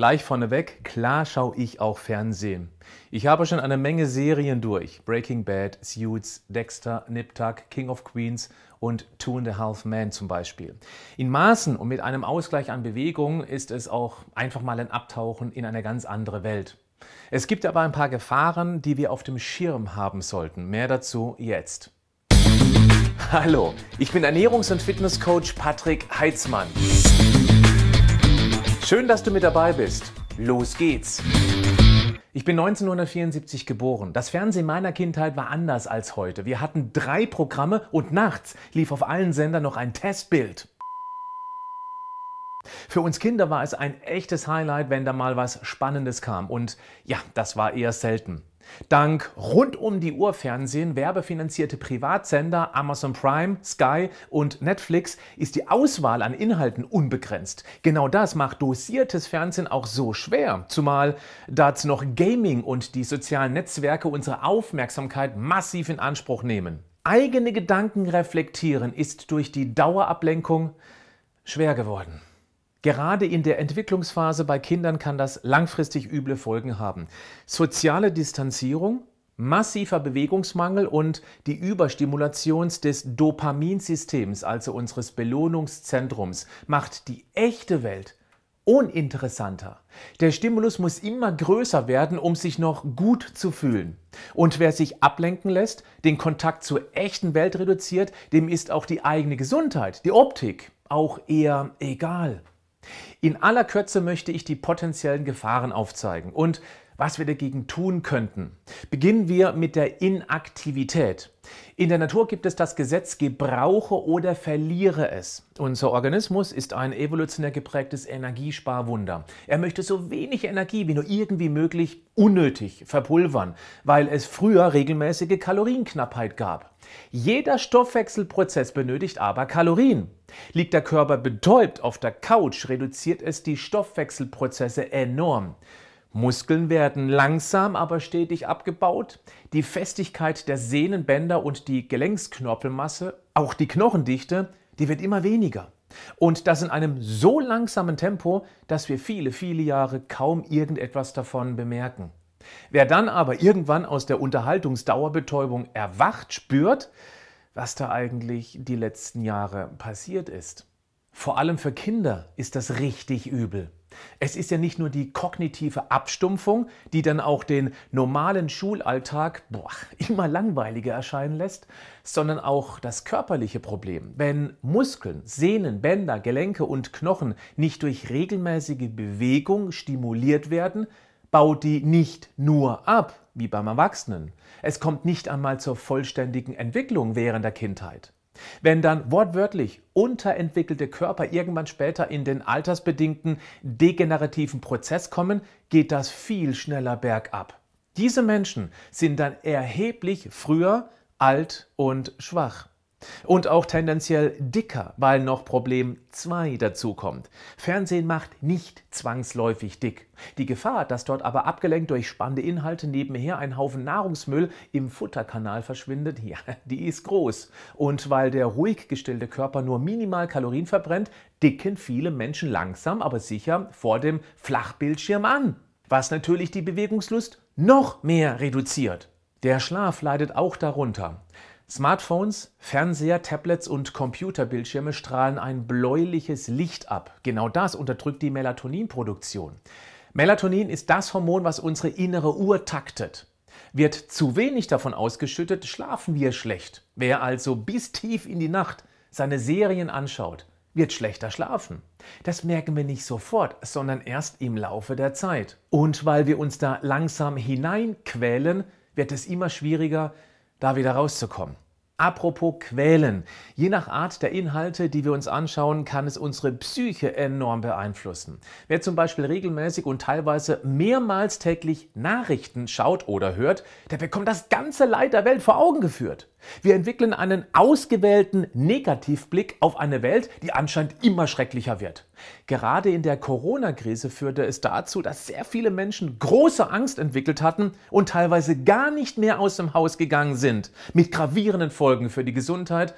Gleich vorneweg, klar schaue ich auch Fernsehen. Ich habe schon eine Menge Serien durch. Breaking Bad, Suits, Dexter, Nip Tuck, King of Queens und Two and a Half Men zum Beispiel. In Maßen und mit einem Ausgleich an Bewegung ist es auch einfach mal ein Abtauchen in eine ganz andere Welt. Es gibt aber ein paar Gefahren, die wir auf dem Schirm haben sollten. Mehr dazu jetzt. Hallo, ich bin Ernährungs- und Fitnesscoach Patrick Heitzmann. Schön, dass du mit dabei bist. Los geht's! Ich bin 1974 geboren. Das Fernsehen meiner Kindheit war anders als heute. Wir hatten drei Programme und nachts lief auf allen Sendern noch ein Testbild. Für uns Kinder war es ein echtes Highlight, wenn da mal was Spannendes kam. Und ja, das war eher selten. Dank rund um die Uhr Fernsehen, werbefinanzierte Privatsender, Amazon Prime, Sky und Netflix ist die Auswahl an Inhalten unbegrenzt. Genau das macht dosiertes Fernsehen auch so schwer, zumal dazu noch Gaming und die sozialen Netzwerke unsere Aufmerksamkeit massiv in Anspruch nehmen. Eigene Gedanken reflektieren ist durch die Dauerablenkung schwer geworden. Gerade in der Entwicklungsphase bei Kindern kann das langfristig üble Folgen haben. Soziale Distanzierung, massiver Bewegungsmangel und die Überstimulation des Dopaminsystems, also unseres Belohnungszentrums, macht die echte Welt uninteressanter. Der Stimulus muss immer größer werden, um sich noch gut zu fühlen. Und wer sich ablenken lässt, den Kontakt zur echten Welt reduziert, dem ist auch die eigene Gesundheit, die Optik, auch eher egal. In aller Kürze möchte ich die potenziellen Gefahren aufzeigen und was wir dagegen tun könnten. Beginnen wir mit der Inaktivität. In der Natur gibt es das Gesetz, gebrauche oder verliere es. Unser Organismus ist ein evolutionär geprägtes Energiesparwunder. Er möchte so wenig Energie wie nur irgendwie möglich unnötig verpulvern, weil es früher regelmäßige Kalorienknappheit gab. Jeder Stoffwechselprozess benötigt aber Kalorien. Liegt der Körper betäubt auf der Couch, reduziert es die Stoffwechselprozesse enorm. Muskeln werden langsam aber stetig abgebaut, die Festigkeit der Sehnenbänder und die Gelenksknorpelmasse, auch die Knochendichte, die wird immer weniger. Und das in einem so langsamen Tempo, dass wir viele, viele Jahre kaum irgendetwas davon bemerken. Wer dann aber irgendwann aus der Unterhaltungsdauerbetäubung erwacht, spürt, was da eigentlich die letzten Jahre passiert ist. Vor allem für Kinder ist das richtig übel. Es ist ja nicht nur die kognitive Abstumpfung, die dann auch den normalen Schulalltag boah, immer langweiliger erscheinen lässt, sondern auch das körperliche Problem. Wenn Muskeln, Sehnen, Bänder, Gelenke und Knochen nicht durch regelmäßige Bewegung stimuliert werden, baut die nicht nur ab, wie beim Erwachsenen. Es kommt nicht einmal zur vollständigen Entwicklung während der Kindheit. Wenn dann wortwörtlich unterentwickelte Körper irgendwann später in den altersbedingten degenerativen Prozess kommen, geht das viel schneller bergab. Diese Menschen sind dann erheblich früher alt und schwach. Und auch tendenziell dicker, weil noch Problem 2 dazukommt. Fernsehen macht nicht zwangsläufig dick. Die Gefahr, dass dort aber abgelenkt durch spannende Inhalte nebenher ein Haufen Nahrungsmüll im Futterkanal verschwindet, ja, die ist groß. Und weil der ruhig gestillte Körper nur minimal Kalorien verbrennt, dicken viele Menschen langsam, aber sicher vor dem Flachbildschirm an. Was natürlich die Bewegungslust noch mehr reduziert. Der Schlaf leidet auch darunter. Smartphones, Fernseher, Tablets und Computerbildschirme strahlen ein bläuliches Licht ab. Genau das unterdrückt die Melatoninproduktion. Melatonin ist das Hormon, was unsere innere Uhr taktet. Wird zu wenig davon ausgeschüttet, schlafen wir schlecht. Wer also bis tief in die Nacht seine Serien anschaut, wird schlechter schlafen. Das merken wir nicht sofort, sondern erst im Laufe der Zeit. Und weil wir uns da langsam hineinquälen, wird es immer schwieriger, da wieder rauszukommen. Apropos quälen. Je nach Art der Inhalte, die wir uns anschauen, kann es unsere Psyche enorm beeinflussen. Wer zum Beispiel regelmäßig und teilweise mehrmals täglich Nachrichten schaut oder hört, der bekommt das ganze Leid der Welt vor Augen geführt. Wir entwickeln einen ausgewählten Negativblick auf eine Welt, die anscheinend immer schrecklicher wird. Gerade in der Corona-Krise führte es dazu, dass sehr viele Menschen große Angst entwickelt hatten und teilweise gar nicht mehr aus dem Haus gegangen sind, mit gravierenden Folgen für die Gesundheit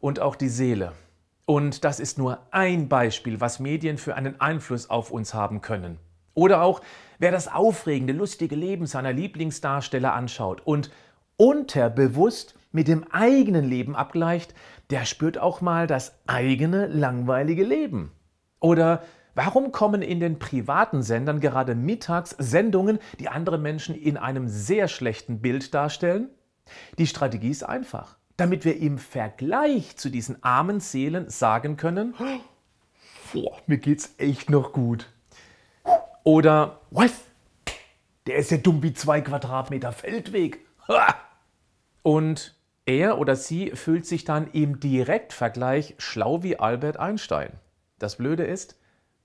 und auch die Seele. Und das ist nur ein Beispiel, was Medien für einen Einfluss auf uns haben können. Oder auch, wer das aufregende, lustige Leben seiner Lieblingsdarsteller anschaut und unterbewusst mit dem eigenen Leben abgleicht, der spürt auch mal das eigene langweilige Leben. Oder warum kommen in den privaten Sendern gerade mittags Sendungen, die andere Menschen in einem sehr schlechten Bild darstellen? Die Strategie ist einfach, damit wir im Vergleich zu diesen armen Seelen sagen können, Boah, mir geht's echt noch gut. Oder, was? Der ist ja dumm wie zwei Quadratmeter Feldweg. Ha! Und er oder sie fühlt sich dann im Direktvergleich schlau wie Albert Einstein. Das Blöde ist,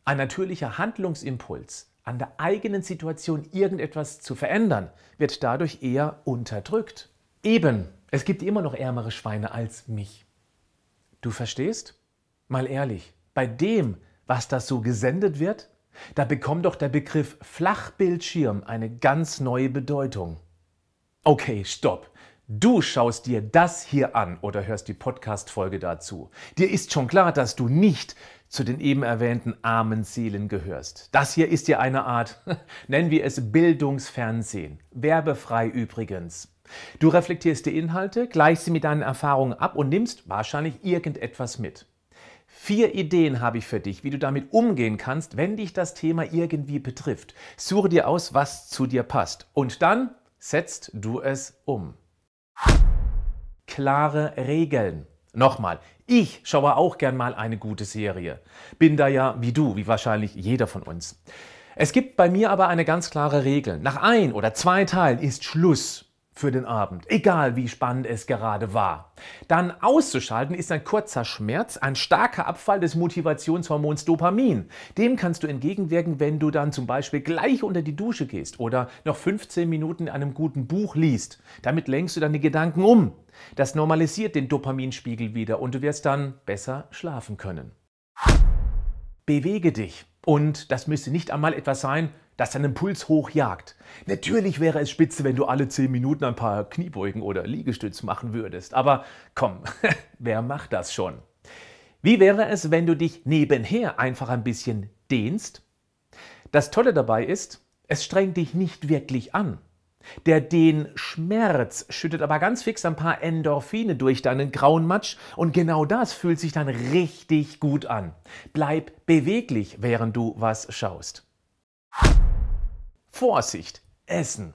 ein natürlicher Handlungsimpuls, an der eigenen Situation irgendetwas zu verändern, wird dadurch eher unterdrückt. Eben, es gibt immer noch ärmere Schweine als mich. Du verstehst? Mal ehrlich, bei dem, was da so gesendet wird, da bekommt doch der Begriff Flachbildschirm eine ganz neue Bedeutung. Okay, stopp. Du schaust dir das hier an oder hörst die Podcast-Folge dazu. Dir ist schon klar, dass du nicht zu den eben erwähnten armen Seelen gehörst. Das hier ist ja eine Art, nennen wir es Bildungsfernsehen. Werbefrei übrigens. Du reflektierst die Inhalte, gleichst sie mit deinen Erfahrungen ab und nimmst wahrscheinlich irgendetwas mit. Vier Ideen habe ich für dich, wie du damit umgehen kannst, wenn dich das Thema irgendwie betrifft. Suche dir aus, was zu dir passt. Und dann setzt du es um. Klare Regeln. Nochmal, ich schaue auch gern mal eine gute Serie. Bin da ja wie du, wie wahrscheinlich jeder von uns. Es gibt bei mir aber eine ganz klare Regel. Nach ein oder zwei Teilen ist Schluss für den Abend, egal wie spannend es gerade war. Dann auszuschalten ist ein kurzer Schmerz, ein starker Abfall des Motivationshormons Dopamin. Dem kannst du entgegenwirken, wenn du dann zum Beispiel gleich unter die Dusche gehst oder noch 15 Minuten in einem guten Buch liest. Damit lenkst du deine Gedanken um. Das normalisiert den Dopaminspiegel wieder und du wirst dann besser schlafen können. Bewege dich. Und das müsste nicht einmal etwas sein, das deinen Puls hochjagt. Natürlich wäre es spitze, wenn du alle 10 Minuten ein paar Kniebeugen oder Liegestütz machen würdest. Aber komm, wer macht das schon? Wie wäre es, wenn du dich nebenher einfach ein bisschen dehnst? Das Tolle dabei ist, es strengt dich nicht wirklich an. Der den Schmerz schüttet aber ganz fix ein paar Endorphine durch deinen grauen Matsch und genau das fühlt sich dann richtig gut an. Bleib beweglich, während du was schaust. Vorsicht, Essen.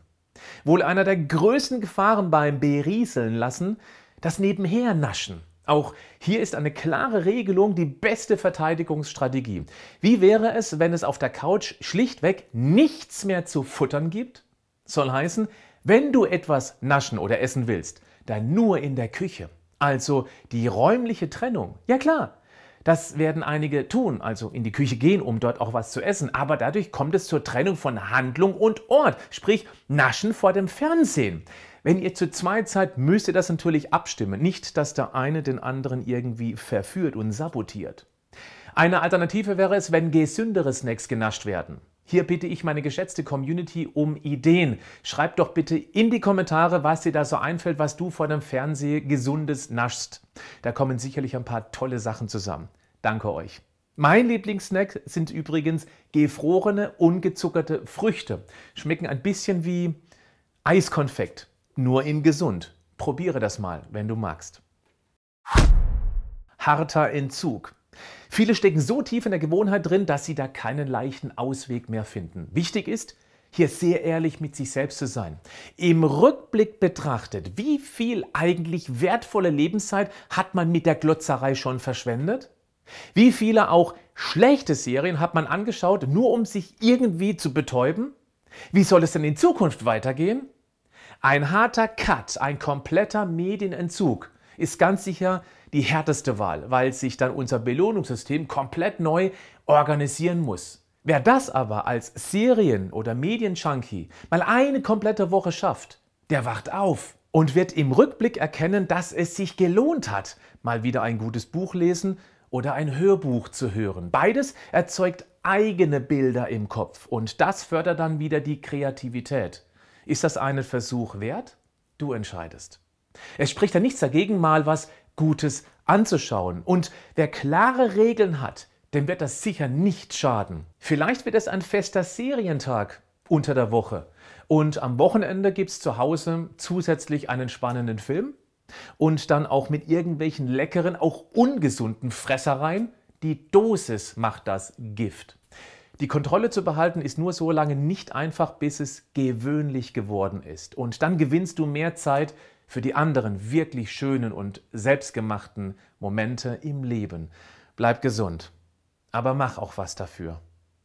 Wohl einer der größten Gefahren beim Berieseln lassen, das nebenher naschen. Auch hier ist eine klare Regelung die beste Verteidigungsstrategie. Wie wäre es, wenn es auf der Couch schlichtweg nichts mehr zu futtern gibt? Soll heißen, wenn du etwas naschen oder essen willst, dann nur in der Küche. Also die räumliche Trennung. Ja klar, das werden einige tun, also in die Küche gehen, um dort auch was zu essen. Aber dadurch kommt es zur Trennung von Handlung und Ort, sprich Naschen vor dem Fernsehen. Wenn ihr zu zweit seid, müsst ihr das natürlich abstimmen. Nicht, dass der eine den anderen irgendwie verführt und sabotiert. Eine Alternative wäre es, wenn gesündere Snacks genascht werden. Hier bitte ich meine geschätzte Community um Ideen. Schreibt doch bitte in die Kommentare, was dir da so einfällt, was du vor dem Fernseher gesundes naschst. Da kommen sicherlich ein paar tolle Sachen zusammen. Danke euch. Mein Lieblingssnack sind übrigens gefrorene, ungezuckerte Früchte. Schmecken ein bisschen wie Eiskonfekt, nur in gesund. Probiere das mal, wenn du magst. Harter Entzug. Viele stecken so tief in der Gewohnheit drin, dass sie da keinen leichten Ausweg mehr finden. Wichtig ist, hier sehr ehrlich mit sich selbst zu sein. Im Rückblick betrachtet, wie viel eigentlich wertvolle Lebenszeit hat man mit der Glotzerei schon verschwendet? Wie viele auch schlechte Serien hat man angeschaut, nur um sich irgendwie zu betäuben? Wie soll es denn in Zukunft weitergehen? Ein harter Cut, ein kompletter Medienentzug ist ganz sicher die härteste Wahl, weil sich dann unser Belohnungssystem komplett neu organisieren muss. Wer das aber als Serien- oder Medienjunkie mal eine komplette Woche schafft, der wacht auf und wird im Rückblick erkennen, dass es sich gelohnt hat, mal wieder ein gutes Buch lesen oder ein Hörbuch zu hören. Beides erzeugt eigene Bilder im Kopf und das fördert dann wieder die Kreativität. Ist das einen Versuch wert? Du entscheidest. Es spricht ja nichts dagegen, mal was Gutes anzuschauen. Und wer klare Regeln hat, dem wird das sicher nicht schaden. Vielleicht wird es ein fester Serientag unter der Woche. Und am Wochenende gibt es zu Hause zusätzlich einen spannenden Film und dann auch mit irgendwelchen leckeren, auch ungesunden Fressereien. Die Dosis macht das Gift. Die Kontrolle zu behalten ist nur so lange nicht einfach, bis es gewöhnlich geworden ist. Und dann gewinnst du mehr Zeit für die anderen wirklich schönen und selbstgemachten Momente im Leben. Bleib gesund, aber mach auch was dafür.